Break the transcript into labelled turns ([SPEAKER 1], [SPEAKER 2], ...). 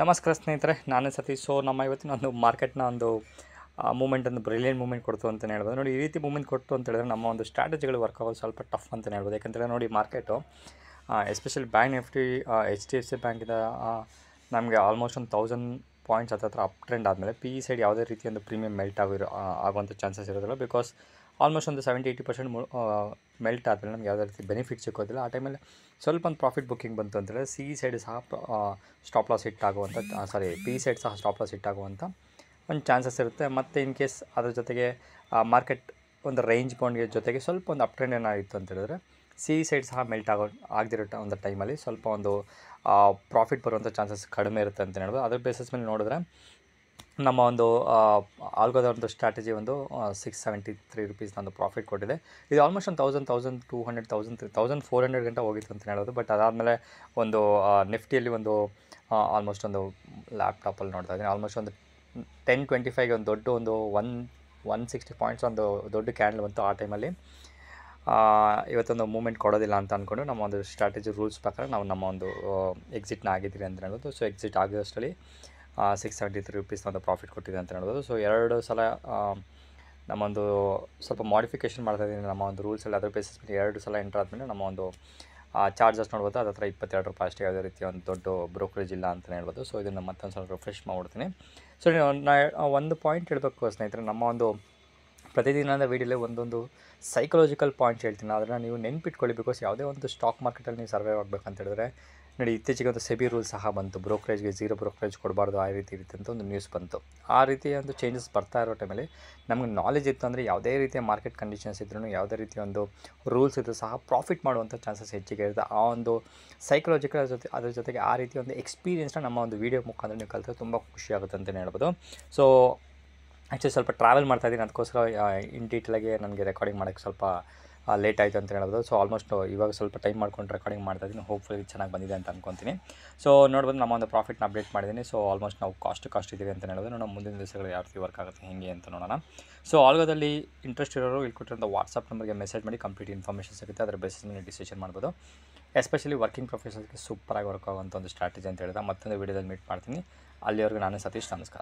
[SPEAKER 1] ನಮಸ್ಕಾರ ಸ್ನೇಹಿತರೆ ನಾನೇ ಸತಿ ಸೊ ನಮ್ಮ ಇವತ್ತಿನ ಒಂದು ಮಾರ್ಕೆಟ್ನ ಒಂದು ಮೂಮೆಂಟ್ ಒಂದು ಬ್ರಿಲಿಯಂಟ್ ಮೂಮೆಂಟ್ ಕೊಡ್ತು ಅಂತಲೇ ಹೇಳ್ಬೋದು ನೋಡಿ ಈ ರೀತಿ ಮೂಮೆಂಟ್ ಕೊಡ್ತು ಅಂತ ಹೇಳಿದ್ರೆ ನಮ್ಮ ಒಂದು ಸ್ಟ್ರಾಟಜಿಗಳು ವರ್ಕ್ ಆಗೋದು ಸ್ವಲ್ಪ ಟಫ್ ಅಂತಲೇ ಹೇಳ್ಬೋದು ಯಾಕಂದರೆ ನೋಡಿ market especially bank Nifty H D F C ಬ್ಯಾಂಕಿಂದ ನಮಗೆ ಆಲ್ಮೋಸ್ಟ್ ಒಂದು ತೌಸಂಡ್ ಪಾಯಿಂಟ್ಸ್ ಹತ್ರ ಅಪ್ ಟ್ರೆಂಡ್ ಆದಮೇಲೆ ಪಿ ಇ ಸೈಡ್ ಯಾವುದೇ ರೀತಿ ಒಂದು ಪ್ರೀಮಿಯಂ ಮೆಲ್ಟ್ ಆಗಿರೋ ಆಗುವಂಥ ಚಾನ್ಸಸ್ ಇರೋದಿಲ್ಲ ಬಿಕಾಸ್ ಆಲ್ಮೋಸ್ಟ್ ಒಂದು ಸೆವೆಂಟಿ ಏಯ್ಟಿ ಪರ್ಸೆಂಟ್ ಮೆಲ್ಟ್ ಆದರೆ ನಮ್ಗೆ ಯಾವುದೇ ರೀತಿ ಬೆನಿಫಿಟ್ ಸಿಕ್ಕೋದಿಲ್ಲ ಆ ಟೈಮಲ್ಲಿ ಸ್ವಲ್ಪ ಒಂದು ಪ್ರಾಫಿಟ್ ಬುಕ್ಕಿಂಗ್ ಬಂತು ಅಂದರೆ ಸಿ ಸೈಡ್ ಸಹ ಸ್ಟಾಪ್ ಲಾಸ್ ಹಿಟ್ ಆಗುವಂಥ ಸಾರಿ ಪಿ ಸೈಡ್ ಸಹ ಸ್ಟಾಪ್ ಲಾಸ್ ಹಿಟ್ ಆಗುವಂಥ ಒಂದು ಚಾನ್ಸಸ್ ಇರುತ್ತೆ ಮತ್ತು ಇನ್ ಕೇಸ್ ಅದ್ರ ಜೊತೆಗೆ ಮಾರ್ಕೆಟ್ ಒಂದು ರೇಂಜ್ ಬೌಂಡ್ಗೆ ಜೊತೆಗೆ ಸ್ವಲ್ಪ ಒಂದು ಅಪ್ ಟ್ರೆಂಡ್ ಏನಾಗಿತ್ತು ಅಂತ ಹೇಳಿದ್ರೆ ಸಿ ಸೈಡ್ ಸಹ ಮೆಲ್ಟ್ ಆಗೋ ಆಗದಿರೋ ಒಂದು ಟೈಮಲ್ಲಿ ಸ್ವಲ್ಪ ಒಂದು ಪ್ರಾಫಿಟ್ ಬರುವಂಥ ಚಾನ್ಸಸ್ ಕಡಿಮೆ ಇರುತ್ತೆ ಅಂತ ಹೇಳ್ಬೋದು ಅದ್ರ ಬೇಸಿಸ್ ಮೇಲೆ ನೋಡಿದ್ರೆ ನಮ್ಮ ಒಂದು ಆಲ್ಗೋದ ಒಂದು ಸ್ಟ್ರಾಟಜಿ ಒಂದು ಸಿಕ್ಸ್ ಸೆವೆಂಟಿ ತ್ರೀ ರುಪೀಸ್ ನಂದು ಪ್ರಾಫಿಟ್ ಕೊಟ್ಟಿದೆ ಇದು ಆಲ್ಮೋಸ್ಟ್ ಒಂದು thousand thousand two hundred thousand three thousand four hundred ಗಂಟೆ ಹೋಗಿತ್ತು ಅಂತ ಹೇಳೋದು ಬಟ್ ಅದಾದಮೇಲೆ ಒಂದು ನಿಫ್ಟಿಯಲ್ಲಿ ಒಂದು ಆಲ್ಮೋಸ್ಟ್ ಒಂದು ಲ್ಯಾಪ್ಟಾಪಲ್ಲಿ ನೋಡ್ತಾ ಇದ್ದೀನಿ ಆಲ್ಮೋಸ್ಟ್ ಒಂದು ಟೆನ್ ಟ್ವೆಂಟಿ ಫೈವ್ಗೆ ಒಂದು ದೊಡ್ಡ ಒಂದು ಒನ್ ಒನ್ ಸಿಕ್ಸ್ಟಿ ಪಾಯಿಂಟ್ಸ್ ಒಂದು ದೊಡ್ಡ ಕ್ಯಾಂಡಲ್ ಬಂತು ಆ ಟೈಮಲ್ಲಿ ಇವತ್ತೊಂದು ಮೂಮೆಂಟ್ ಕೊಡೋದಿಲ್ಲ ಅಂತ ಅಂದ್ಕೊಂಡು ನಮ್ಮ ಒಂದು ಸ್ಟ್ರಾಟಜಿ ರೂಲ್ಸ್ ಪ್ರಕಾರ ನಾವು ನಮ್ಮ ಒಂದು ಎಕ್ಸಿಟ್ನ ಆಗಿದ್ದೀರಿ ಅಂತ ಹೇಳೋದು ಸೊ ಎಕ್ಸಿಟ್ ಆಗೋಷ್ಟರಲ್ಲಿ ಸಿಕ್ಸ್ ಸೆವೆಂಟಿ ತ್ರೀ ರುಪೀಸ್ನ ಒಂದು ಪ್ರಾಫಿಟ್ ಕೊಟ್ಟಿದೆ ಅಂತ ಹೇಳ್ಬೋದು ಸೊ ಎರಡು ಸಲ ನಮ್ಮೊಂದು ಸ್ವಲ್ಪ ಮಾಡಿಫಿಕೇಷನ್ ಮಾಡ್ತಾ ಇದ್ದೀನಿ ನಮ್ಮ ಒಂದು ರೂಲ್ಸಲ್ಲಿ ಅದರ ಬೇಸಿಸ್ ಮೇಲೆ ಎರಡು ಸಲ ಎಂಟರ್ ಆದಮೇಲೆ ನಮ್ಮ ಒಂದು ಚಾರ್ಜಸ್ ನೋಡ್ಬೋದು ಅದ ಹತ್ರ ಇಪ್ಪತ್ತೆರಡು ರೂಪಾಯಿ ಅಷ್ಟೇ ಯಾವುದೇ ರೀತಿ ಒಂದು ದೊಡ್ಡ ಬ್ರೋಕರೇಜ್ ಇಲ್ಲ ಅಂತಲೇ ಹೇಳ್ಬೋದು ಸೊ ಇದನ್ನು ಮತ್ತೊಂದು ಸ್ವಲ್ಪ ರಿಫ್ರೆಶ್ ಮಾಡ್ಬಿಡ್ತೀನಿ ಸೊ ಒಂದು ಪಾಯಿಂಟ್ ಹೇಳಬೇಕು ಸ್ನೇಹಿತರೆ ನಮ್ಮ ಒಂದು ಪ್ರತಿದಿನದ ವೀಡಿಯೋಲೆ ಒಂದೊಂದು ಸೈಕಲಾಜಿಕಲ್ ಪಾಯಿಂಟ್ಸ್ ಹೇಳ್ತೀನಿ ಅದನ್ನು ನೀವು ನೆನ್ಪಿಟ್ಕೊಳ್ಳಿ ಬಿಕಾಸ್ ಯಾವುದೇ ಒಂದು ಸ್ಟಾಕ್ ಮಾರ್ಕೆಟಲ್ಲಿ ನೀವು ಸರ್ವೈವ್ ಅಂತ ಹೇಳಿದ್ರೆ ನೋಡಿ ಇತ್ತೀಚೆಗೆ ಒಂದು ಸೆಬಿ ರೂಲ್ ಸಹ ಬಂತು ಬ್ರೋಕ್ರೇಜ್ಗೆ ಜೀರೋ ಬ್ರೋಕ್ರೇಜ್ ಕೊಡಬಾರ್ದು ಆ ರೀತಿ ರೀತಿ ಅಂತ ಒಂದು ನ್ಯೂಸ್ ಬಂತು ಆ ರೀತಿಯ ಒಂದು ಚೇಂಜಸ್ ಬರ್ತಾ ಇರೋ ಟೈಮಲ್ಲಿ ನಮಗೆ ನಾಲೆಜ್ ಇತ್ತು ಅಂದರೆ ಯಾವುದೇ ರೀತಿಯ ಮಾರ್ಕೆಟ್ ಕಂಡೀಷನ್ಸ್ ಇದ್ರೂ ಯಾವುದೇ ರೀತಿಯ ಒಂದು ರೂಲ್ಸ್ ಇದ್ದರೂ ಸಹ ಪ್ರಾಫಿಟ್ ಮಾಡುವಂಥ ಚಾನ್ಸಸ್ ಹೆಚ್ಚಿಗೆ ಇರುತ್ತೆ ಆ ಒಂದು ಸೈಕಲಾಜಿಕಲ್ ಜೊತೆ ಅದ್ರ ಜೊತೆಗೆ ಆ ರೀತಿ ಒಂದು ಎಕ್ಸ್ಪೀರಿಯೆನ್ಸ್ನ ನಮ್ಮ ಒಂದು ವೀಡಿಯೋ ಮುಖಾಂತರ ನೀವು ಕಲಿತರೆ ತುಂಬ ಖುಷಿ ಆಗುತ್ತೆ ಅಂತಲೇ ಹೇಳ್ಬೋದು ಸೊ ಆ್ಯಕ್ಚುಲಿ ಸ್ವಲ್ಪ ಟ್ರಾವೆಲ್ ಮಾಡ್ತಾ ಇದ್ದೀನಿ ಅದಕ್ಕೋಸ್ಕರ ಇನ್ ಡೀಟೇಲಾಗಿ ನನಗೆ ರೆಕಾರ್ಡಿಂಗ್ ಮಾಡೋಕ್ಕೆ ಸ್ವಲ್ಪ ಲೇಟ್ ಆಯಿತು ಅಂತ ಹೇಳ್ಬೋದು ಸೊ ಆಲ್ಮೋಸ್ಟ್ ಇವಾಗ ಸ್ವಲ್ಪ ಟೈಮ್ ಮಾಡ್ಕೊಂಡು ರೆಕಾರ್ಡಿಂಗ್ ಮಾಡ್ತಾ ಇದ್ದೀನಿ ಹೋಪ್ಫುಲಿ ಚೆನ್ನಾಗಿ ಬಂದಿದೆ ಅಂತ ಅನ್ಕೊತೀನಿ ಸೊ ನೋಡ್ಬೋದು ನಮ್ಮ ಒಂದು ಪ್ರಾಫಿಟ್ನ ಅಪ್ಡೇಟ್ ಮಾಡಿದ್ದೀನಿ ಸೊ ಆಲ್ಮೋಸ್ಟ್ ನಾವು ಕಾಸ್ಟ್ ಕಾಸ್ಟ್ ಇದ್ದೀವಿ ಅಂತ ಹೇಳೋದು ನೋಡೋಣ ಮುಂದಿನ ದಿವಸಗಳು ಯಾವ ರೀತಿ ವರ್ಕ್ ಆಗುತ್ತೆ ಹೇಗೆ ಅಂತ ನೋಡೋಣ ಸೊ ಆಲ್ಗೋದಲ್ಲಿ ಇಂಟ್ರೆಸ್ಟ್ ಇರೋರು ಇಲ್ಲಿ ಕೊಟ್ಟಿರೋ ವಾಟ್ಸಪ್ ನಂಬರ್ಗೆ ಮೆಸೇಜ್ ಮಾಡಿ ಕಂಪ್ಲೀಟ್ ಇನ್ಫಾರ್ಮೇಷನ್ ಸಿಗುತ್ತೆ ಅದರ ಬೇಸಿಸ್ ಮೇಲೆ ಡಿಸಿಷನ್ ಮಾಡ್ಬೋದು ಎಸ್ಪೆಷಲಿ ವರ್ಕಿಂಗ್ ಪ್ರೊಫೆಷನ್ಸ್ಗೆ ಸೂಪರಾಗಿ ವರ್ಕ್ ಆಗುವಂಥ ಒಂದು ಸ್ಟ್ರಾಟಜಿ ಅಂತ ಹೇಳಿದ್ರೆ ಮತ್ತೊಂದು ವೀಡಿಯೋದಲ್ಲಿ ಮೀಟ್ ಮಾಡ್ತೀನಿ ಅಲ್ಲಿವರೆಗೂ ನಾನು ಸತೀಶ್ ನಮಸ್ಕಾರ